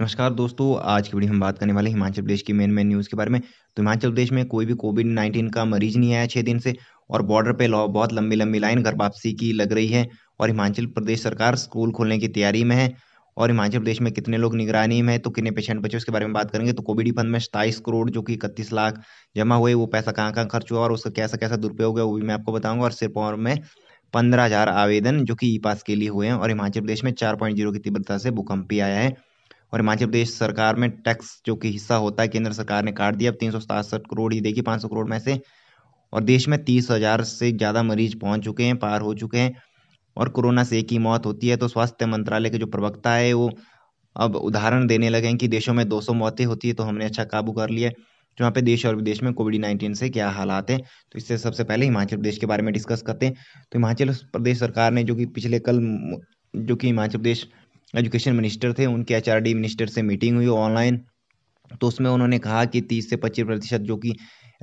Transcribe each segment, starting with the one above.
नमस्कार दोस्तों आज की वीडियो हम बात करने वाले हिमाचल प्रदेश की मेन मेन न्यूज़ के बारे में तो हिमाचल प्रदेश में कोई भी कोविड नाइन्टीन का मरीज नहीं आया छः दिन से और बॉर्डर पे लॉ बहुत लंबी लंबी लाइन घर वापसी की लग रही है और हिमाचल प्रदेश सरकार स्कूल खोलने की तैयारी में है और हिमाचल प्रदेश में कितने लोग निगरानी में है तो कितने पेशेंट बचे उसके बारे में बात करेंगे तो कोविड फंड में सताईस करोड़ जो कि इकतीस लाख जमा हुए वो पैसा कहाँ कहाँ खर्च हुआ और उसका कैसा कैसा दुरुपयोग है वो भी मैं आपको बताऊंगा और सिर्फ और में पंद्रह हजार आवेदन जो कि ई पास के लिए हुए हैं और हिमाचल प्रदेश में चार पॉइंट जीरो की तीव्रता से भूकंप भी आया है और हिमाचल प्रदेश सरकार में टैक्स जो कि हिस्सा होता है केंद्र सरकार ने काट दिया अब तीन करोड़ ही देगी पाँच करोड़ में से और देश में तीस हज़ार से ज़्यादा मरीज पहुंच चुके हैं पार हो चुके हैं और कोरोना से एक ही मौत होती है तो स्वास्थ्य मंत्रालय के जो प्रवक्ता है वो अब उदाहरण देने लगे हैं कि देशों में 200 मौतें होती है तो हमने अच्छा काबू कर लिया तो यहाँ पे देश और विदेश में कोविड नाइन्टीन से क्या हालात हैं तो इससे सबसे पहले हिमाचल प्रदेश के बारे में डिस्कस करते हैं तो हिमाचल प्रदेश सरकार ने जो कि पिछले कल जो कि हिमाचल प्रदेश एजुकेशन मिनिस्टर थे उनके एच मिनिस्टर से मीटिंग हुई ऑनलाइन तो उसमें उन्होंने कहा कि तीस से पच्चीस प्रतिशत जो कि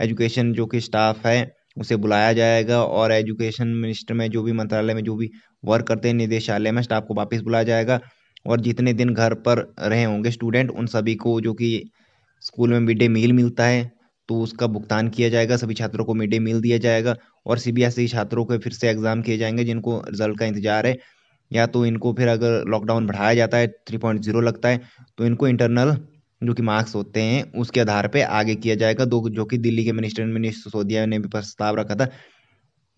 एजुकेशन जो कि स्टाफ है उसे बुलाया जाएगा और एजुकेशन मिनिस्टर में जो भी मंत्रालय में जो भी वर्क करते हैं निदेशालय में स्टाफ को वापस बुलाया जाएगा और जितने दिन घर पर रहे होंगे स्टूडेंट उन सभी को जो कि स्कूल में मिड डे मील मिलता है तो उसका भुगतान किया जाएगा सभी छात्रों को मिड डे मील दिया जाएगा और सी बी एस ई छात्रों के फिर से एग्ज़ाम किए जाएंगे जिनको रिजल्ट का इंतजार है या तो इनको फिर अगर लॉकडाउन बढ़ाया जाता है थ्री पॉइंट जीरो लगता है तो इनको इंटरनल जो कि मार्क्स होते हैं उसके आधार पे आगे किया जाएगा दो जो कि दिल्ली के मिनिस्टर मिनिस्टर सिसोदिया ने भी प्रस्ताव रखा था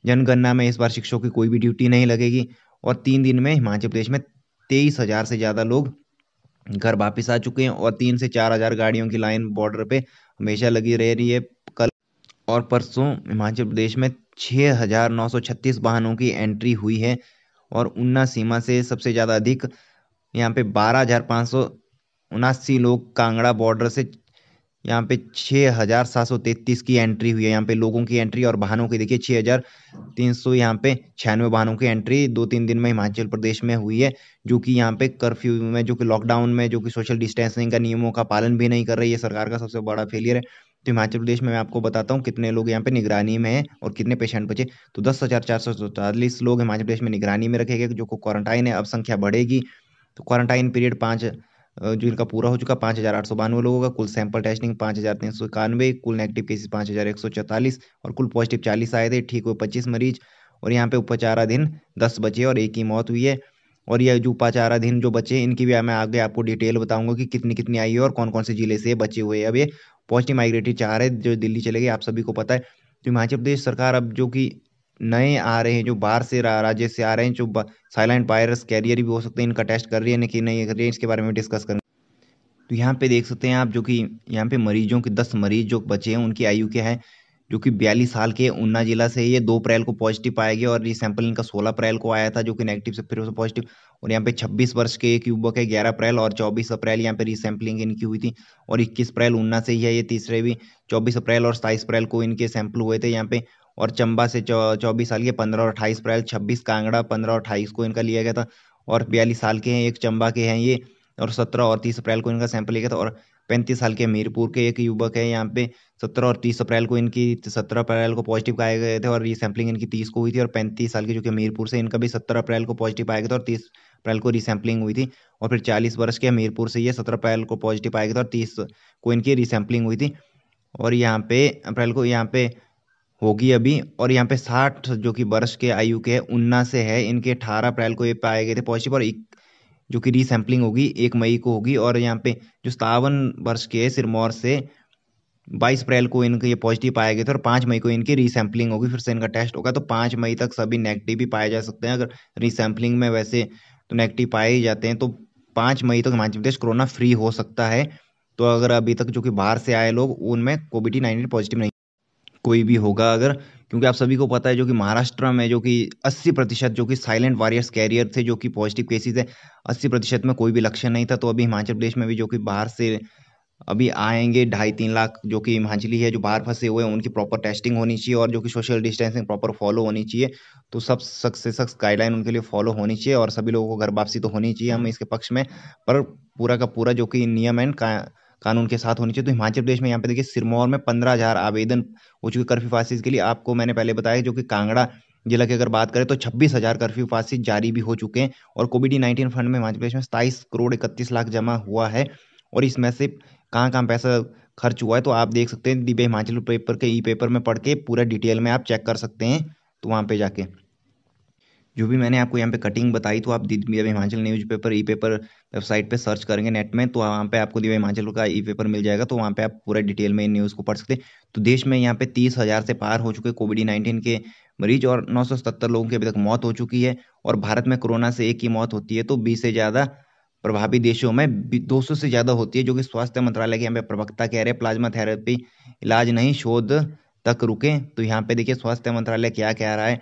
जनगणना में इस बार शिक्षकों की कोई भी ड्यूटी नहीं लगेगी और तीन दिन में हिमाचल प्रदेश में तेईस हज़ार से ज़्यादा लोग घर वापस आ चुके हैं और तीन से चार हज़ार गाड़ियों की लाइन बॉर्डर पे हमेशा लगी रह रही है कल और परसों हिमाचल प्रदेश में छः हज़ार नौ सौ छत्तीस वाहनों की एंट्री हुई है और उन्ना सीमा से सबसे ज़्यादा अधिक यहाँ पे बारह हज़ार पाँच सौ उनासी लोग कांगड़ा बॉर्डर से यहाँ पे छः हज़ार सात सौ तैतीस की एंट्री हुई है यहाँ पे लोगों की एंट्री और वाहनों की देखिए छः हज़ार तीन सौ यहाँ पे छियानवे वाहनों की एंट्री दो तीन दिन में हिमाचल प्रदेश में हुई है जो कि यहाँ पे कर्फ्यू में जो कि लॉकडाउन में जो कि सोशल डिस्टेंसिंग का नियमों का पालन भी नहीं कर रही है सरकार का सबसे बड़ा फेलियर है तो हिमाचल प्रदेश में मैं आपको बताता हूँ कितने लोग यहाँ पे निगरानी में हैं और कितने पेशेंट बचे तो दस हज़ार चार सौ चौतालीस लोग हिमाचल प्रदेश में निगरानी में रखे गए जो को क्वारंटाइन है अब संख्या बढ़ेगी तो क्वारंटाइन पीरियड पाँच जो इनका पूरा हो चुका पाँच हज़ार आठ सौ बानवे लोगों का कुल सैंपल टेस्टिंग पाँच हज़ार तीन सौ इक्यानवे कुल नेगेटिव केसेस पाँच हज़ार एक सौ चौतालीस और कुल पॉजिटिव चालीस आए थे ठीक हुए पच्चीस मरीज और यहाँ पे उपचाराधीन दस बचे और एक ही मौत हुई है और ये जो उपाचाराधीन जो बच्चे हैं इनकी भी मैं आगे आपको डिटेल बताऊंगा कि कितनी कितनी आई है और कौन कौन से जिले से बचे हुए हैं अब ये पॉजिटिव माइग्रेटरी चाह रहे जो दिल्ली चले गए आप सभी को पता है तो हिमाचल प्रदेश सरकार अब जो कि नए आ रहे हैं जो बाहर से राज्य से आ रहे हैं जो साइलेंट वायरस कैरियर भी हो सकते हैं इनका टेस्ट कर रही है कि नहीं कर रही है इसके बारे में डिस्कस करें तो यहाँ पे देख सकते हैं आप जो कि यहाँ पे मरीजों के दस मरीज जो बचे हैं उनकी आयु क्या है जो कि बयालीस साल के उन्ना जिला से ये दो अप्रैल को पॉजिटिव पाया गया और ये सैंपल इनका सोलह अप्रैल को आया था जो कि नेगेटिव से फिर पॉजिटिव और यहाँ पे छब्बीस वर्ष के एक युवक है 11 अप्रैल और चौबीस अप्रैल यहाँ पे रिसैम्पलिंग इनकी हुई थी और इक्कीस अप्रैल उन्ना से ही है ये तीसरे भी चौबीस अप्रैल और सताईस अप्रैल को इनके सैंपल हुए थे यहाँ पे और चंबा से चौबीस साल के पंद्रह और 28 अप्रैल छब्बीस कांगड़ा पंद्रह और 28 को इनका लिया गया था और बयालीस साल के हैं एक चंबा के हैं ये और सत्रह और तीस अप्रैल को इनका सैंपल लिया गया था और पैंतीस साल के मीरपुर के एक युवक है यहाँ पे सत्रह और तीस अप्रैल को इनकी सत्रह अप्रैल को पॉजिटिव पाए गए थे और रीसैम्पलिंग इनकी तीस को हुई थी और पैंतीस साल के जो कि मीरपुर से इनका भी सत्रह अप्रैल को पॉजिटिव पाया गया था और तीस अप्रैल को रिसैम्पलिंग हुई थी और फिर चालीस वर्ष के मीरपुर से ये सत्रह अप्रैल को पॉजिटिव पाया गया था और तीस को इनकी रिसैम्पलिंग हुई थी और यहाँ पे अप्रैल को यहाँ पे होगी अभी और यहाँ पे साठ जो कि वर्ष के आयु के है उन्ना से है इनके अठारह अप्रैल को ये पाए गए थे पॉजिटिव और एक जो कि रीसैम्पलिंग होगी एक मई को होगी और यहाँ पे जो सतावन वर्ष के सिरमौर से बाईस अप्रैल को इनके ये पॉजिटिव पाए गए थे और पाँच मई को इनकी रीसैम्पलिंग होगी फिर से इनका टेस्ट होगा तो पाँच मई तक सभी नेगेटिव भी पाए जा सकते हैं अगर रीसैम्पलिंग में वैसे तो नेगेटिव पाए ही जाते हैं तो पाँच मई तक हिमाचल प्रदेश कोरोना फ्री हो सकता है तो अगर अभी तक जो कि बाहर से आए लोग उनमें कोविड नाइन्टीन पॉजिटिव नहीं कोई भी होगा अगर क्योंकि आप सभी को पता है जो कि महाराष्ट्र में जो कि 80 प्रतिशत जो कि साइलेंट वॉरियर्स कैरियर थे जो कि पॉजिटिव केसेस है 80 प्रतिशत में कोई भी लक्षण नहीं था तो अभी हिमाचल प्रदेश में भी जो कि बाहर से अभी आएंगे ढाई तीन लाख जो कि हिमाचली है जो बाहर फंसे हुए हैं उनकी प्रॉपर टेस्टिंग होनी चाहिए और जो कि सोशल डिस्टेंसिंग प्रॉपर फॉलो होनी चाहिए तो सब सख्त से सख्त गाइडलाइन उनके लिए फॉलो होनी चाहिए और सभी लोगों को घर वापसी तो होनी चाहिए हम हम्म। इसके पक्ष में पर पूरा का पूरा जो कि नियम एंड कानून के साथ होनी चाहिए तो हिमाचल प्रदेश में यहाँ पे देखिए सिरमौर में पंद्रह हज़ार आवेदन हो चुके कर्फ्यू फांसी के लिए आपको मैंने पहले बताया जो कि कांगड़ा जिला की अगर बात करें तो छब्बीस हज़ार कर्फ्यू फांसी जारी भी हो चुके हैं और कोविड नाइन्टीन फंड में हिमाचल प्रदेश में सताईस करोड़ इकतीस लाख जमा हुआ है और इसमें से कहाँ कहाँ पैसा खर्च हुआ है तो आप देख सकते हैं दिव्य हिमाचल पेपर के ई पेपर में पढ़ के पूरा डिटेल में आप चेक कर सकते हैं तो वहाँ पर जाके जो भी मैंने आपको यहाँ पे कटिंग बताई तो आप Divya Himachal newspaper E paper website पे सर्च करेंगे नेट में तो वहाँ पे आपको दिव्य हिमाचल का ई पेपर मिल जाएगा तो वहाँ पे आप पूरा डिटेल में इन न्यूज़ को पढ़ सकते हैं तो देश में यहाँ पे तीस हज़ार से पार हो चुके कोविड नाइन्टीन के मरीज और नौ सौ सत्तर लोगों की अभी तक मौत हो चुकी है और भारत में कोरोना से एक ही मौत होती है तो बीस से ज़्यादा प्रभावी देशों में सौ से ज़्यादा होती है जो कि स्वास्थ्य मंत्रालय के यहाँ पे प्रवक्ता कह रहे हैं प्लाज्मा थेरेपी इलाज नहीं शोध तक रुके तो यहाँ पे देखिए स्वास्थ्य मंत्रालय क्या कह रहा है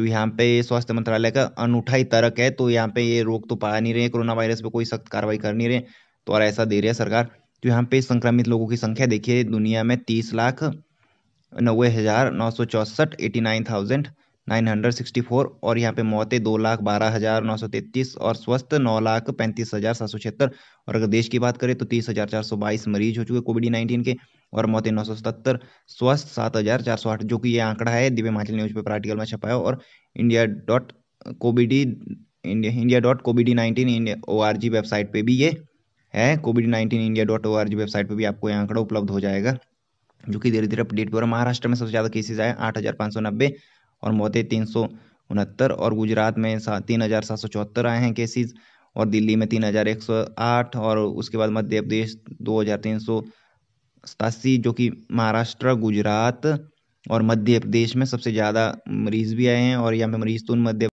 तो यहाँ पे स्वास्थ्य मंत्रालय का अनूठा ही तर्क है तो यहाँ पे ये रोक तो पा नहीं रहे कोरोना वायरस पे कोई सख्त कार्रवाई कर नहीं रहे तो और ऐसा दे रही है सरकार तो यहाँ पे संक्रमित लोगों की संख्या देखिए दुनिया में तीस लाख नब्बे हज़ार नौ सौ चौसठ eighty nine thousand nine hundred sixty four और यहाँ पे मौतें दो लाख बारह हज़ार नौ सौ तैंतीस और स्वस्थ नौ लाख पैंतीस हज़ार सात सौ छिहत्तर और अगर देश की बात करें तो तीस हज़ार चार सौ बाईस मरीज हो चुके कोविड नाइन्टीन के और मौतें नौ स्वस्थ सात जो कि ये आंकड़ा है दिव्य हिमाचल पेपर आर्टिकल में छपा है और India dot covid India dot covid nineteen O R G website पर भी ये है covid nineteen India dot O R G website पर भी आपको ये आंकड़ा उपलब्ध हो जाएगा जो कि धीरे धीरे अपडेट हुआ और महाराष्ट्र में सबसे ज़्यादा केसेज आए आठ हज़ार पाँच सौ नब्बे और मौतें तीन सौ उनहत्तर और गुजरात में तीन हज़ार सात सौ चौहत्तर आए हैं केसेज और दिल्ली में तीन हज़ार एक सौ आठ और उसके बाद मध्य प्रदेश दो हज़ार तीन सौ सतासी जो कि महाराष्ट्र गुजरात और मध्य प्रदेश में सबसे ज़्यादा मरीज़ भी आए हैं और यहाँ पे मरीज़ तो मध्य